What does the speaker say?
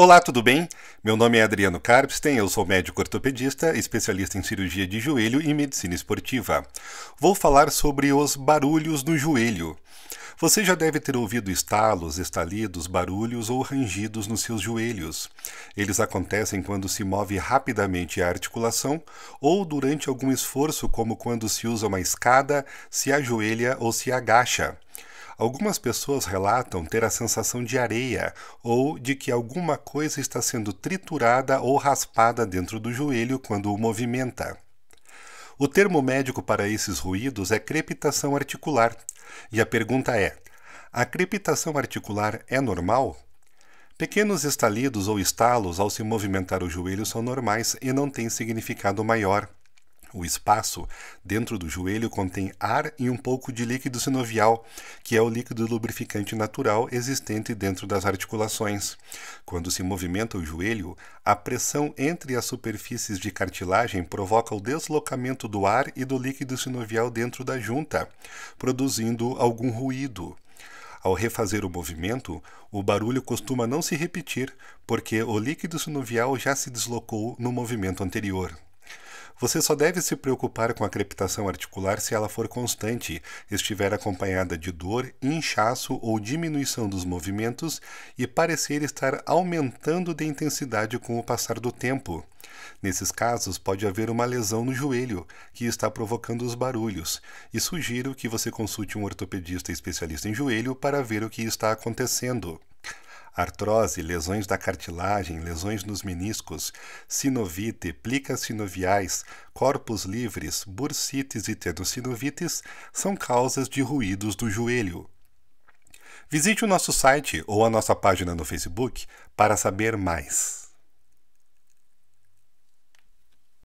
Olá, tudo bem? Meu nome é Adriano Karpsten, eu sou médico ortopedista, especialista em cirurgia de joelho e medicina esportiva. Vou falar sobre os barulhos no joelho. Você já deve ter ouvido estalos, estalidos, barulhos ou rangidos nos seus joelhos. Eles acontecem quando se move rapidamente a articulação ou durante algum esforço, como quando se usa uma escada, se ajoelha ou se agacha. Algumas pessoas relatam ter a sensação de areia ou de que alguma coisa está sendo triturada ou raspada dentro do joelho quando o movimenta. O termo médico para esses ruídos é crepitação articular. E a pergunta é: a crepitação articular é normal? Pequenos estalidos ou estalos ao se movimentar o joelho são normais e não têm significado maior. O espaço dentro do joelho contém ar e um pouco de líquido sinovial, que é o líquido lubrificante natural existente dentro das articulações. Quando se movimenta o joelho, a pressão entre as superfícies de cartilagem provoca o deslocamento do ar e do líquido sinovial dentro da junta, produzindo algum ruído. Ao refazer o movimento, o barulho costuma não se repetir, porque o líquido sinovial já se deslocou no movimento anterior. Você só deve se preocupar com a crepitação articular se ela for constante, estiver acompanhada de dor, inchaço ou diminuição dos movimentos e parecer estar aumentando de intensidade com o passar do tempo. Nesses casos, pode haver uma lesão no joelho que está provocando os barulhos, e sugiro que você consulte um ortopedista especialista em joelho para ver o que está acontecendo artrose, lesões da cartilagem, lesões nos meniscos, sinovite, plicas sinoviais, corpos livres, bursites e tendosinovites são causas de ruídos do joelho. Visite o nosso site ou a nossa página no Facebook para saber mais.